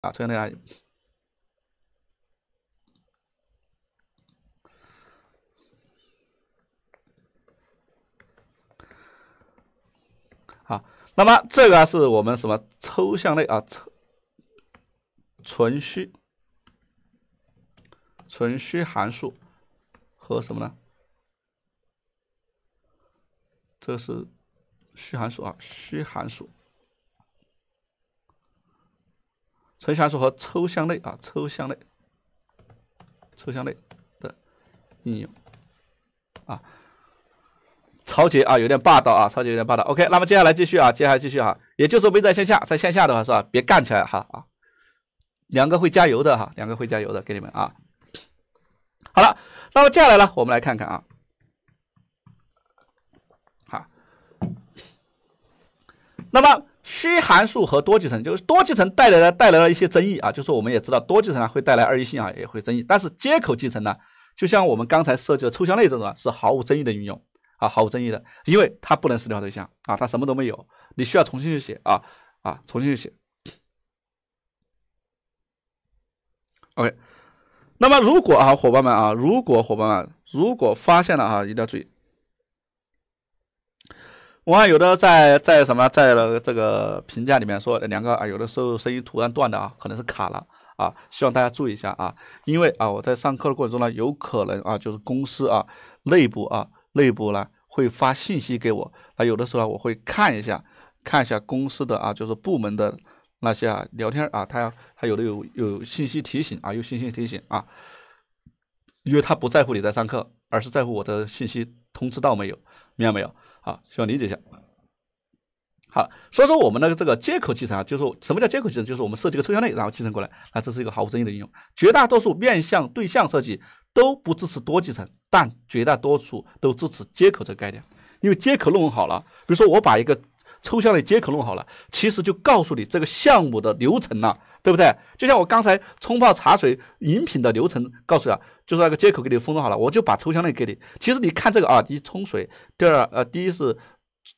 啊，抽象类啊！好，那么这个是我们什么抽象类啊？存虚、存虚函数和什么呢？这是虚函数啊，虚函数。纯函数和抽象类啊，抽象类、抽象类的应用啊，超级啊，有点霸道啊，超级有点霸道。OK，那么接下来继续啊，接下来继续哈，也就是说，没在线下，在线下的话是吧？别干起来哈啊，两个会加油的哈，两个会加油的给你们啊。好了，那么接下来呢，我们来看看啊，好，那么。虚函数和多继承，就是多继承带来了带来了一些争议啊，就是我们也知道多继承呢会带来二异性啊，也会争议。但是接口继承呢，就像我们刚才设计的抽象类这种啊，是毫无争议的运用啊，毫无争议的，因为它不能私聊对象啊，它什么都没有，你需要重新去写啊啊，重新去写。OK，那么如果啊，伙伴们啊，如果伙伴们如果发现了啊，一定要注意。看有的在在什么在了这个评价里面说两个啊，有的时候声音突然断的啊，可能是卡了啊，希望大家注意一下啊，因为啊，我在上课的过程中呢，有可能啊，就是公司啊内部啊内部呢会发信息给我，那有的时候呢我会看一下看一下公司的啊，就是部门的那些啊聊天啊，他要他有的有有信息提醒啊，有信息提醒啊，因为他不在乎你在上课，而是在乎我的信息通知到没有，明白没有？好，希望理解一下。好，所以说我们的这个接口继承啊，就是什么叫接口继承？就是我们设计个抽象类，然后继承过来，那这是一个毫无争议的应用。绝大多数面向对象设计都不支持多继承，但绝大多数都支持接口这个概念。因为接口弄好了，比如说我把一个抽象类接口弄好了，其实就告诉你这个项目的流程呢。对不对？就像我刚才冲泡茶水饮品的流程，告诉啊，就是那个接口给你封装好了，我就把抽象类给你。其实你看这个啊，第一冲水，第二呃，第一是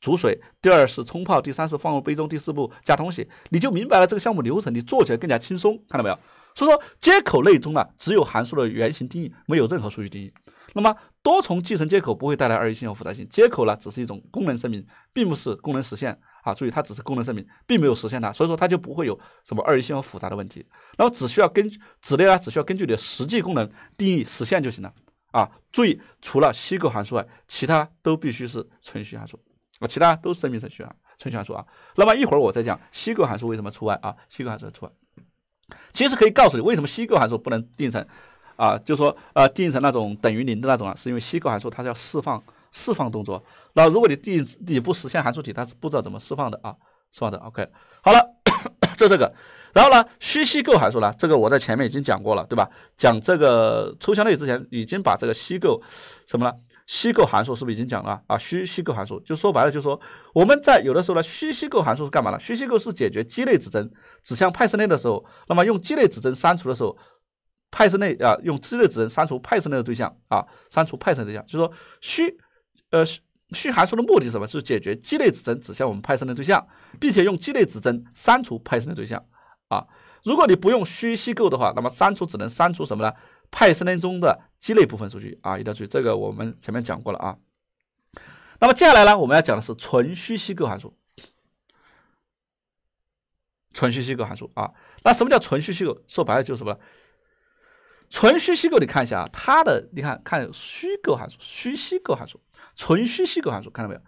煮水，第二是冲泡，第三是放入杯中，第四步加东西，你就明白了这个项目流程，你做起来更加轻松，看到没有？所以说接口类中呢，只有函数的原型定义，没有任何数据定义。那么多重继承接口不会带来二异性和复杂性，接口呢只是一种功能声明，并不是功能实现。啊，注意它只是功能声明，并没有实现它，所以说它就不会有什么二元性和复杂的问题。那么只需要根指令类呢，只需要根据你的实际功能定义实现就行了。啊，注意除了虚构函数外，其他都必须是存序函数，啊，其他都是声明程序啊，存序函数啊。那么一会儿我再讲虚构函数为什么除外啊，虚构函数除外。其实可以告诉你为什么虚构函数不能定成啊，就说呃定义成那种等于零的那种啊，是因为虚构函数它是要释放。释放动作，那如果你第你不实现函数体，它是不知道怎么释放的啊，释放的。OK，好了，就 这个，然后呢，虚虚构函数呢，这个我在前面已经讲过了，对吧？讲这个抽象类之前，已经把这个虚构，什么呢？虚构函数是不是已经讲了啊？虚虚构函数，就说白了，就说我们在有的时候呢，虚虚构函数是干嘛呢？虚虚构是解决基类指针指向派生类的时候，那么用基类指针删除的时候，派生类啊，用基类指针删除派生类的对象啊，删除派生对象，就说虚。呃，虚虚函数的目的是什么？是解决基类指针指向我们派 n 的对象，并且用基类指针删除派 n 的对象啊。如果你不用虚虚构的话，那么删除只能删除什么呢？派 n 中的基类部分数据啊，一定要注意这个，我们前面讲过了啊。那么接下来呢，我们要讲的是纯虚虚构函数，纯虚虚构函数啊。那什么叫纯虚虚构？说白了就是什么？纯虚虚构，你看一下啊，它的你看看虚构函数，虚虚构函数。纯虚析构函数，看到没有？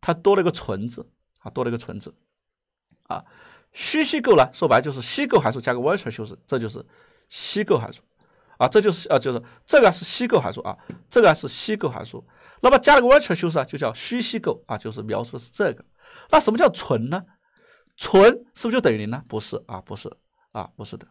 它多了一个纯字啊，多了一个纯字啊。虚析构呢，说白就是析构函数加个 virtual 修饰，这就是析构函数啊。这就是啊，就是这个是析构函数啊，这个是析构函数。那么加了个 virtual 修饰啊，就叫虚析构啊，就是描述的是这个。那什么叫纯呢？纯是不是就等于零呢？不是啊，不是啊，不是的。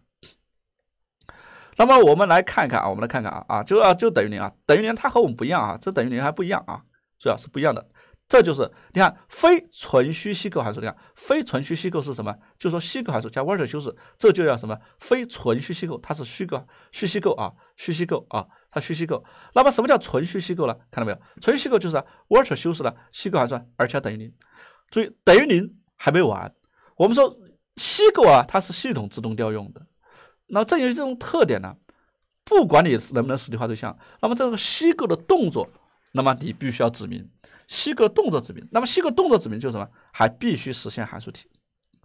那么我们来看看啊，我们来看看啊，啊，就啊就等于零啊，等于零，它和我们不一样啊，这等于零还不一样啊，主要是不一样的。这就是你看，非纯虚虚构函数你看非纯虚虚构是什么？就是说虚构函数加 virtual 修饰，这就叫什么？非纯虚虚构，它是虚构，虚虚构啊，虚虚构啊，它虚虚构。那么什么叫纯虚虚构呢？看到没有？纯虚构就是 virtual 修饰的虚构函数，而且等于零。注意，等于零还没完，我们说虚构啊，它是系统自动调用的。那正因为这种特点呢，不管你能不能实体化对象，那么这个虚构的动作，那么你必须要指明虚构动作指明。那么虚构动作指明就是什么？还必须实现函数体。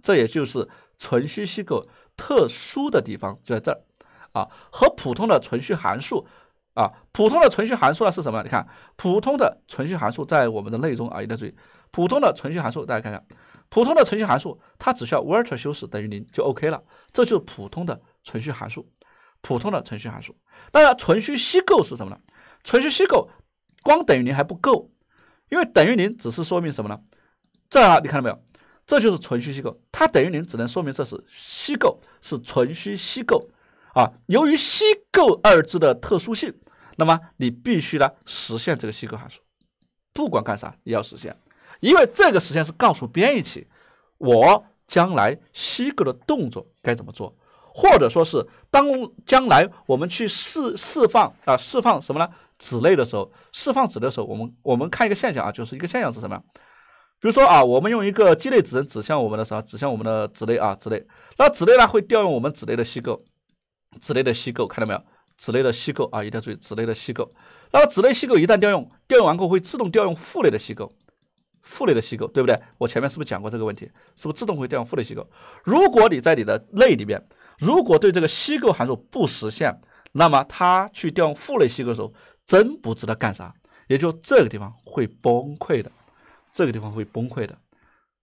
这也就是存续虚构特殊的地方就在这儿啊，和普通的存续函数啊，普通的存续函数呢是什么？你看普通的存续函数在我们的类中啊，一定要注意，普通的存续函数大家看看，普通的存续函数它只需要 virtual 修饰等于零就 OK 了，这就是普通的。存续函数，普通的存续函数。当然，续虚构是什么呢？续虚构光等于零还不够，因为等于零只是说明什么呢？这儿你看到没有？这就是续虚构，它等于零只能说明这是虚构，是续虚构啊。由于虚构二字的特殊性，那么你必须呢实现这个虚构函数，不管干啥也要实现，因为这个实现是告诉编译器，我将来虚构的动作该怎么做。或者说是当将来我们去释释放啊释放什么呢？子类的时候，释放子的时候，我们我们看一个现象啊，就是一个现象是什么？比如说啊，我们用一个基类指针指向我们的啥？指向我们的子类啊，子类。那子类呢会调用我们子类的析构，子类的析构，看到没有？子类的析构啊，一定要注意子类的析构。那么子类析构一旦调用，调用完后会自动调用父类的析构，父类的析构，对不对？我前面是不是讲过这个问题？是不是自动会调用父类析构？如果你在你的类里面。如果对这个析构函数不实现，那么它去调用父类析构的时候，真不知道干啥，也就这个地方会崩溃的，这个地方会崩溃的。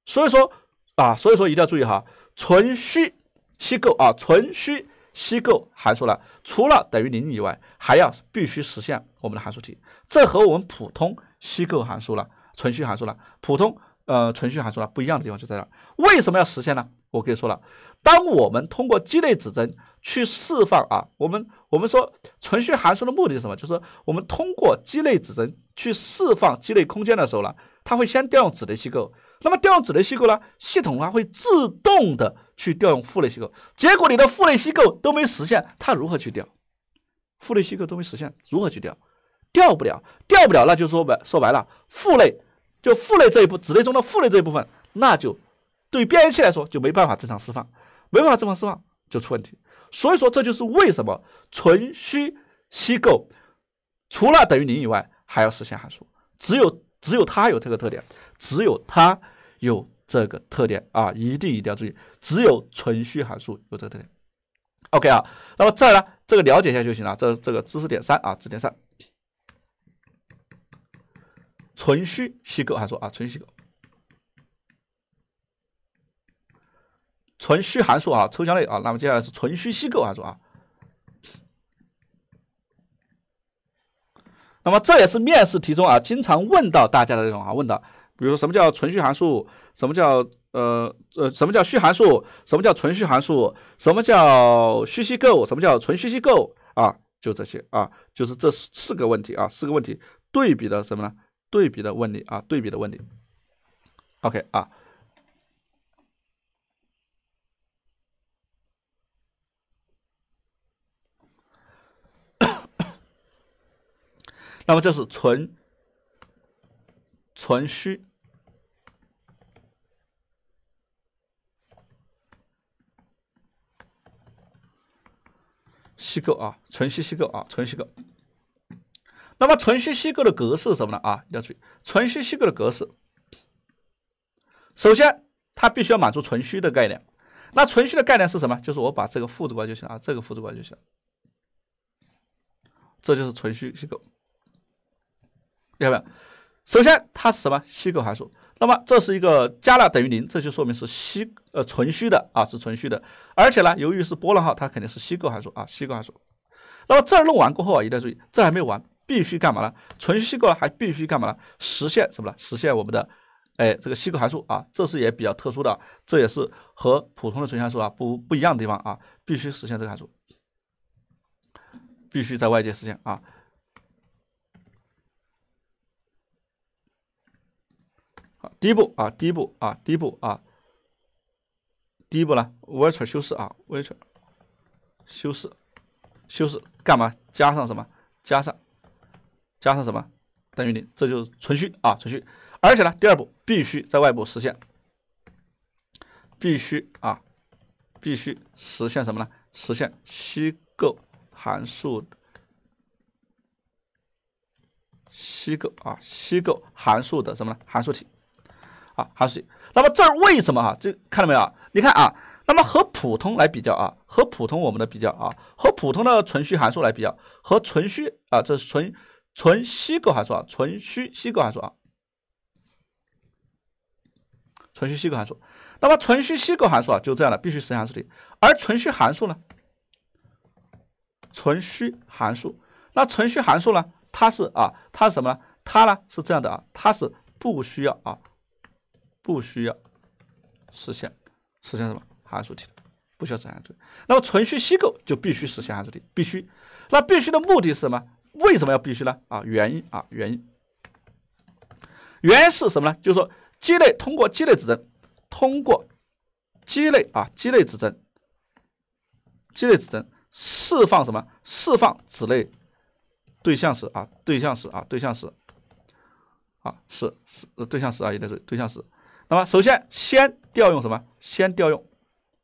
所以说啊，所以说一定要注意哈，纯虚析构啊，纯虚析构函数呢，除了等于零以外，还要必须实现我们的函数题。这和我们普通析构函数了，纯虚函数了，普通呃纯虚函数了不一样的地方就在这，为什么要实现呢？我可以说了，当我们通过基类指针去释放啊，我们我们说存续函数的目的是什么？就是我们通过基类指针去释放基类空间的时候呢，它会先调用子类机构。那么调用子类机构呢，系统它会自动的去调用父类机构。结果你的父类机构都没实现，它如何去调？父类机构都没实现，如何去调？调不了，调不了，那就说白说白了，父类就父类这一部子类中的父类这一部分，那就。对变压器来说就没办法正常释放，没办法正常释放就出问题，所以说这就是为什么纯虚虚构除了等于零以外还要实现函数，只有只有它有这个特点，只有它有这个特点啊，一定一定要注意，只有纯虚函数有这个特点。OK 啊，那么再来这个了解一下就行了，这这个知识点三啊，知识点三，纯虚虚构函数啊，纯虚构。纯虚函数啊，抽象类啊，那么接下来是纯虚虚构函数啊。那么这也是面试题中啊，经常问到大家的这种啊，问到，比如说什么叫纯虚函数，什么叫呃呃什么叫虚函数，什么叫纯虚函数，什么叫虚虚构，什么叫纯虚虚构啊？就这些啊，就是这四个问题啊，四个问题对比的什么呢？对比的问题啊，对比的问题。OK 啊。那么这是存存虚虚构啊，存虚虚构啊，存虚构。那么存虚虚构的格式是什么呢？啊，要注意，存虚虚构的格式，首先它必须要满足存虚的概念。那存虚的概念是什么？就是我把这个复制过来就行啊，这个复制过来就行这就是存虚虚构。要不没有？首先它是什么？虚构函数。那么这是一个加了等于零，这就说明是虚呃纯虚的啊，是纯虚的。而且呢，由于是波浪号，它肯定是虚构函数啊，虚构函数。那么这儿弄完过后啊，一定要注意，这还没完，必须干嘛呢？纯虚构还必须干嘛呢？实现什么呢？实现我们的哎这个虚构函数啊，这是也比较特殊的，这也是和普通的纯函数啊不不一样的地方啊，必须实现这个函数，必须在外界实现啊。好，第一步啊，第一步啊，第一步啊，第一步呢？virtual 修饰啊，virtual 修饰，修饰干嘛？加上什么？加上，加上什么？等于零，这就是存续啊，存续。而且呢，第二步必须在外部实现，必须啊，必须实现什么呢？实现虚构函数的虚构啊，虚构函数的什么呢？函数体。啊，还是那么这儿为什么啊？这看到没有？你看啊，那么和普通来比较啊，和普通我们的比较啊，和普通的存虚函数来比较，和存虚啊，这是纯纯虚构函数啊，纯虚虚构函数啊，纯虚虚构函数。那么纯虚虚构函数啊，就这样的必须实函数的。而存虚函数呢，存虚函数，那存虚函数呢，它是啊，它是什么呢？它呢是这样的啊，它是不需要啊。不需要实现实现什么函数体的，不需要怎样做。那么，存续析构就必须实现函数体，必须。那必须的目的是什么？为什么要必须呢？啊，原因啊，原因。原因是什么呢？就是说，基类通过基类指针，通过基类啊，基类指针，基类指针释放什么？释放子类对象时啊，对象时啊，对象时啊，是是对象时啊，应该是对象时。那么，首先先调用什么？先调用，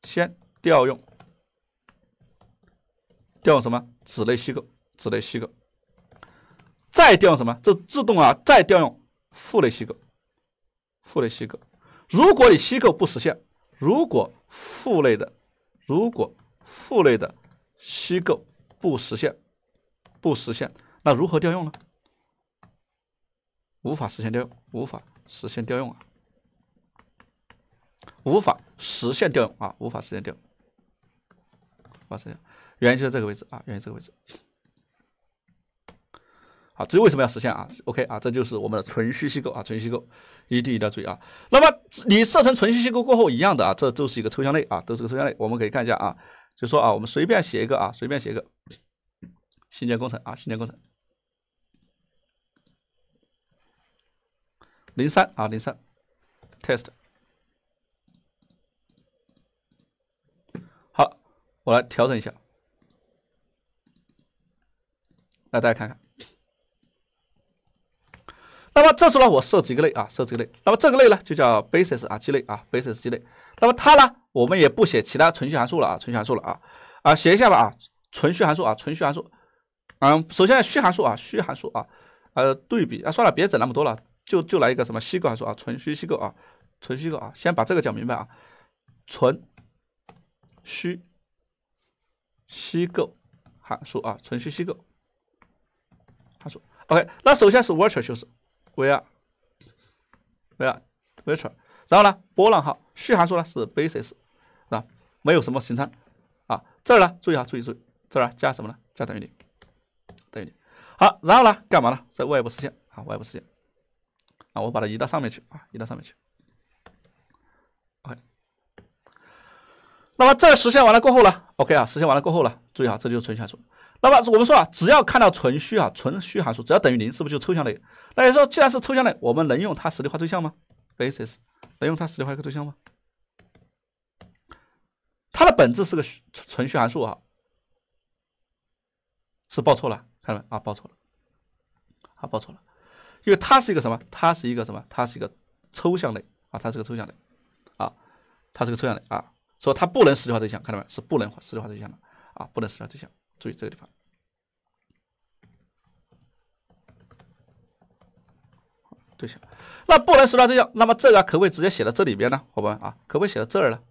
先调用，调用什么？子类虚构，子类虚构。再调用什么？这自动啊，再调用父类虚构，父类虚构。如果你虚构不实现，如果父类的，如果父类的虚构不实现，不实现，那如何调用呢？无法实现调，用，无法实现调用啊。无法实现调用啊！无法实现调，无法实现，原因就在这个位置啊！原因这个位置。好，至于为什么要实现啊？OK 啊，这就是我们的存虚机构啊，存虚机构一定一定要注意啊。那么你设成存虚机构过后一样的啊，这就是一个抽象类啊，都是个抽象类。我们可以看一下啊，就说啊，我们随便写一个啊，随便写一个新建工程啊，新建工程零三啊，零三 test。我来调整一下，来大家看看。那么这时候呢，我设置一个类啊，设一个类。那么这个类呢，就叫 basis 啊，基类啊，basis 基类。那么它呢，我们也不写其他纯续函数了啊，纯续函数了啊，啊写一下吧啊，纯续函数啊，纯续函数。嗯，首先虚函数啊，虚函数啊，呃，对比啊，算了，别整那么多了，就就来一个什么虚构函数啊，纯虚虚构啊，纯虚构啊，先把这个讲明白啊，纯虚。虚构函数啊，纯虚虚构函数。OK，那首先是 virtual 修饰 v i r t u a v i r t u a l 然后呢，波浪号虚函数呢是 basis 啊，没有什么形参啊。这儿呢，注意啊，注意注意，这儿加什么呢？加等于零，等于零。好，然后呢，干嘛呢？在外部实现，啊，外部实现啊，我把它移到上面去啊，移到上面去。OK，那么这实现完了过后呢？OK 啊，实现完了过后呢？注意啊，这就是纯函数。那么我们说啊，只要看到纯虚啊，纯虚函数只要等于零，是不是就抽象类？那也说，既然是抽象类，我们能用它实例化对象吗？basis 能用它实例化一个对象吗？它的本质是个纯纯虚函数啊，是报错了，看到没啊，报错了啊，报错了，因为它是一个什么？它是一个什么？它是一个抽象类啊，它是个抽象类啊，它是个抽象类啊。说它不能实体化对象，看到没？是不能实体化对象的啊，不能实体化对象。注意这个地方，对象。那不能实体化对象，那么这个可不可以直接写到这里边呢？伙伴们啊，可不可以写到这儿呢？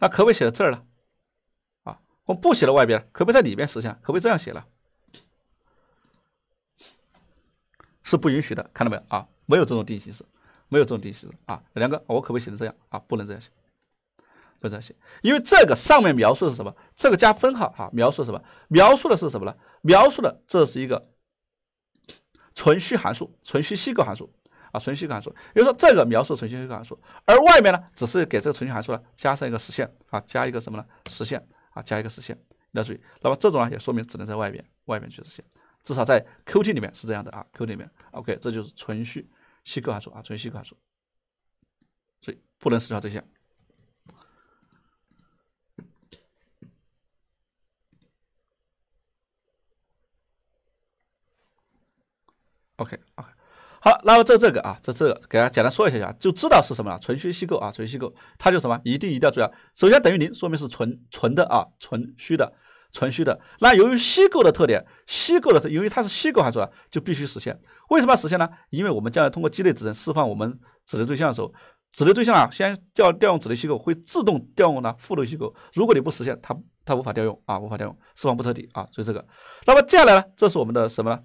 那可不可以写到这儿呢？啊，我不写到外边，可不可以在里边实现？可不可以这样写了？是不允许的，看到没有啊？没有这种定形式，没有这种定形式啊！梁哥，我可不可以写成这样啊？不能这样写，不能这样写，因为这个上面描述的是什么？这个加分号啊，描述什么？描述的是什么呢？描述的这是一个存虚函数，存虚虚构函数啊，存虚函数。也就是说，这个描述存虚虚构函数，而外面呢，只是给这个存虚函数呢加上一个实线啊，加一个什么呢？实线啊，加一个实线。要注意，那么这种呢，也说明只能在外边，外边去实现。至少在 Q T 里面是这样的啊，Q 里面，OK，这就是纯虚虚构函数啊，纯虚构函数，所以不能使用到这些。OK OK，好，那么这这个啊，这这个给大家简单说一下啊，就知道是什么了，纯虚虚构啊，纯虚构，它就什么，一定一定要注意啊，首先等于零，说明是纯纯的啊，纯虚的。存虚的，那由于虚构的特点，虚构的，由于它是虚构函数，啊，就必须实现。为什么要实现呢？因为我们将来通过积累指针释放我们指令对象的时候，指令对象啊，先调调用指令虚构，会自动调用呢复制虚构。如果你不实现，它它无法调用啊，无法调用，释放不彻底啊。所以这个，那么接下来呢，这是我们的什么？